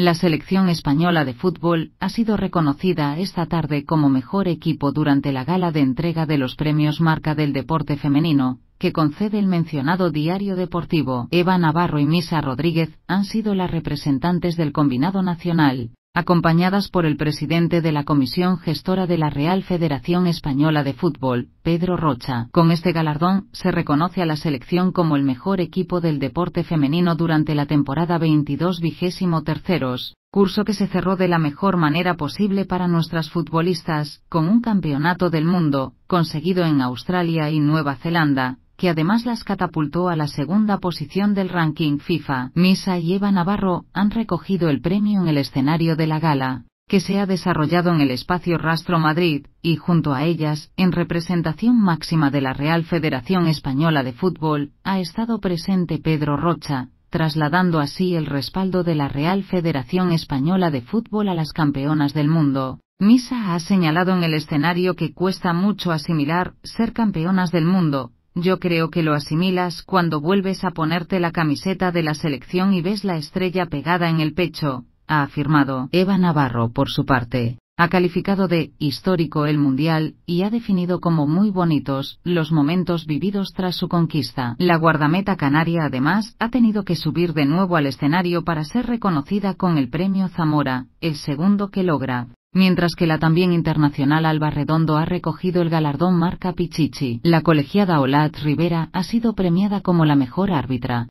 La selección española de fútbol ha sido reconocida esta tarde como mejor equipo durante la gala de entrega de los premios Marca del Deporte Femenino, que concede el mencionado diario deportivo. Eva Navarro y Misa Rodríguez han sido las representantes del combinado nacional, acompañadas por el presidente de la Comisión Gestora de la Real Federación Española de Fútbol, Pedro Rocha. Con este galardón se reconoce a la selección como el mejor equipo del deporte femenino durante la temporada 22 23 curso que se cerró de la mejor manera posible para nuestras futbolistas, con un campeonato del mundo, conseguido en Australia y Nueva Zelanda, que además las catapultó a la segunda posición del ranking FIFA. Misa y Eva Navarro han recogido el premio en el escenario de la gala, que se ha desarrollado en el espacio Rastro Madrid, y junto a ellas, en representación máxima de la Real Federación Española de Fútbol, ha estado presente Pedro Rocha, trasladando así el respaldo de la Real Federación Española de Fútbol a las campeonas del mundo. Misa ha señalado en el escenario que cuesta mucho asimilar ser campeonas del mundo, yo creo que lo asimilas cuando vuelves a ponerte la camiseta de la selección y ves la estrella pegada en el pecho, ha afirmado. Eva Navarro, por su parte, ha calificado de histórico el Mundial y ha definido como muy bonitos los momentos vividos tras su conquista. La guardameta canaria además ha tenido que subir de nuevo al escenario para ser reconocida con el Premio Zamora, el segundo que logra mientras que la también internacional Alba Redondo ha recogido el galardón Marca Pichichi. La colegiada Olat Rivera ha sido premiada como la mejor árbitra.